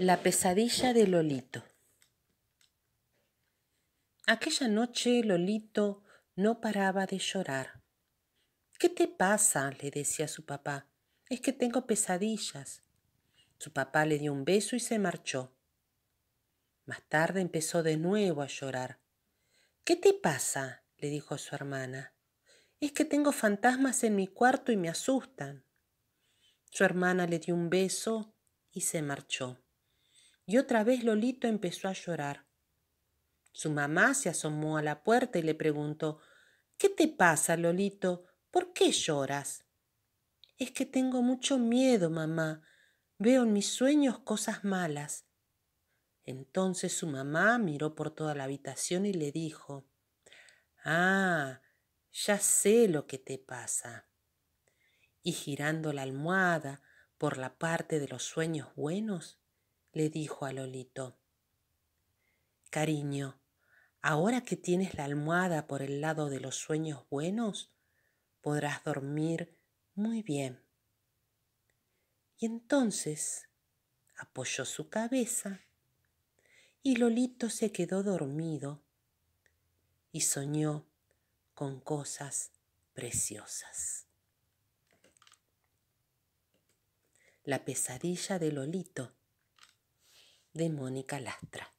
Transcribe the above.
La pesadilla de Lolito. Aquella noche Lolito no paraba de llorar. ¿Qué te pasa? le decía su papá. Es que tengo pesadillas. Su papá le dio un beso y se marchó. Más tarde empezó de nuevo a llorar. ¿Qué te pasa? le dijo a su hermana. Es que tengo fantasmas en mi cuarto y me asustan. Su hermana le dio un beso y se marchó y otra vez Lolito empezó a llorar. Su mamá se asomó a la puerta y le preguntó ¿Qué te pasa, Lolito? ¿Por qué lloras? Es que tengo mucho miedo, mamá. Veo en mis sueños cosas malas. Entonces su mamá miró por toda la habitación y le dijo Ah, ya sé lo que te pasa. Y girando la almohada por la parte de los sueños buenos, le dijo a Lolito. Cariño, ahora que tienes la almohada por el lado de los sueños buenos, podrás dormir muy bien. Y entonces apoyó su cabeza y Lolito se quedó dormido y soñó con cosas preciosas. La pesadilla de Lolito de Mónica Lastra.